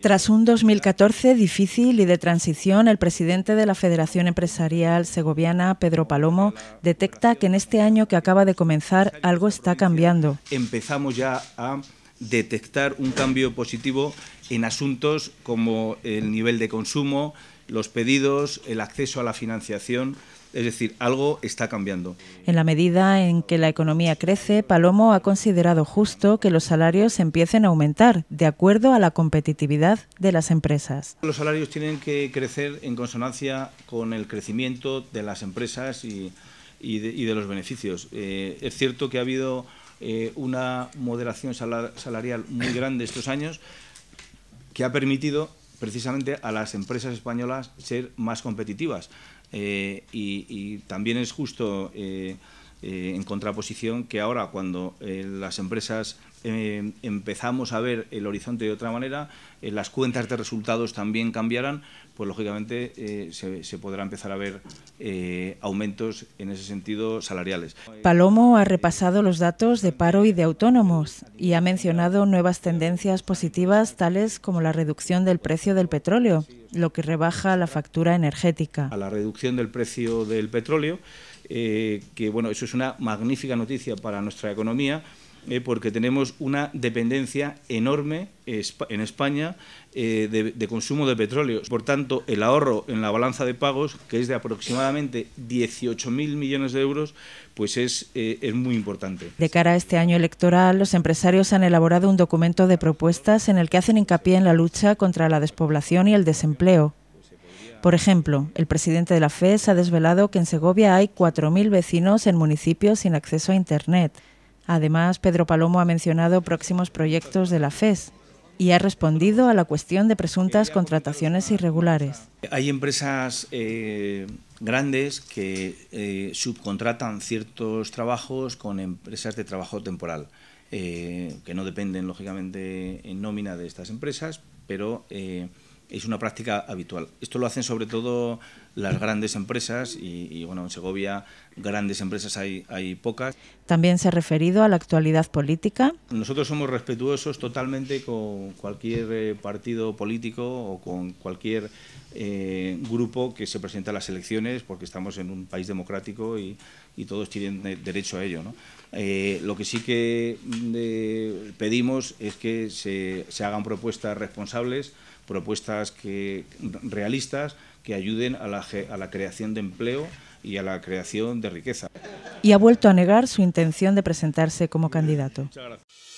Tras un 2014 difícil y de transición, el presidente de la Federación Empresarial Segoviana, Pedro Palomo, detecta que en este año que acaba de comenzar algo está cambiando. Empezamos ya a detectar un cambio positivo en asuntos como el nivel de consumo, los pedidos, el acceso a la financiación. Es decir, algo está cambiando. En la medida en que la economía crece, Palomo ha considerado justo que los salarios empiecen a aumentar, de acuerdo a la competitividad de las empresas. Los salarios tienen que crecer en consonancia con el crecimiento de las empresas y, de, los beneficios. Eh, es cierto que ha habido eh, una moderación salarial muy grande estos años que ha permitido precisamente a las empresas españolas ser más competitivas. Eh, y, también es justo eh, eh, en contraposición que ahora cuando eh, las empresas eh, empezamos a ver el horizonte de otra manera, las cuentas de resultados también cambiarán, pues lógicamente se, se, podrá empezar a ver aumentos en ese sentido salariales. Palomo ha repasado los datos de paro y de autónomos y ha mencionado nuevas tendencias positivas tales como la reducción del precio del petróleo lo que rebaja la factura energética. A la reducción del precio del petróleo, eh, que bueno, eso es una magnífica noticia para nuestra economía eh, porque tenemos una dependencia enorme eh, en España eh, de, consumo de petróleo. Por tanto, el ahorro en la balanza de pagos, que es de aproximadamente 18.000 millones de euros, pues es, es muy importante. De cara a este año electoral, los empresarios han elaborado un documento de propuestas en el que hacen hincapié en la lucha contra la despoblación y el desempleo. Por ejemplo, el presidente de la FES ha desvelado que en Segovia hay 4.000 vecinos en municipios sin acceso a Internet. Además, Pedro Palomo ha mencionado próximos proyectos de la FES y ha respondido a la cuestión de presuntas contrataciones irregulares. Hay empresas eh, grandes que eh, subcontratan ciertos trabajos con empresas de trabajo temporal, eh, que no dependen, lógicamente, en nómina de estas empresas, pero es una práctica habitual. Esto lo hacen sobre todo las grandes empresas y, bueno, en Segovia grandes empresas hay, pocas. También se ha referido a la actualidad política. Nosotros somos respetuosos totalmente con cualquier eh, partido político o con cualquier eh, grupo que se presenta a las elecciones porque estamos en un país democrático y, todos tienen derecho a ello. ¿no? Eh, lo que sí que mm, pedimos es que se, se hagan propuestas responsables propuestas que, realistas que ayuden a la, a la creación de empleo y a la creación de riqueza. Y ha vuelto a negar su intención de presentarse como candidato. Muchas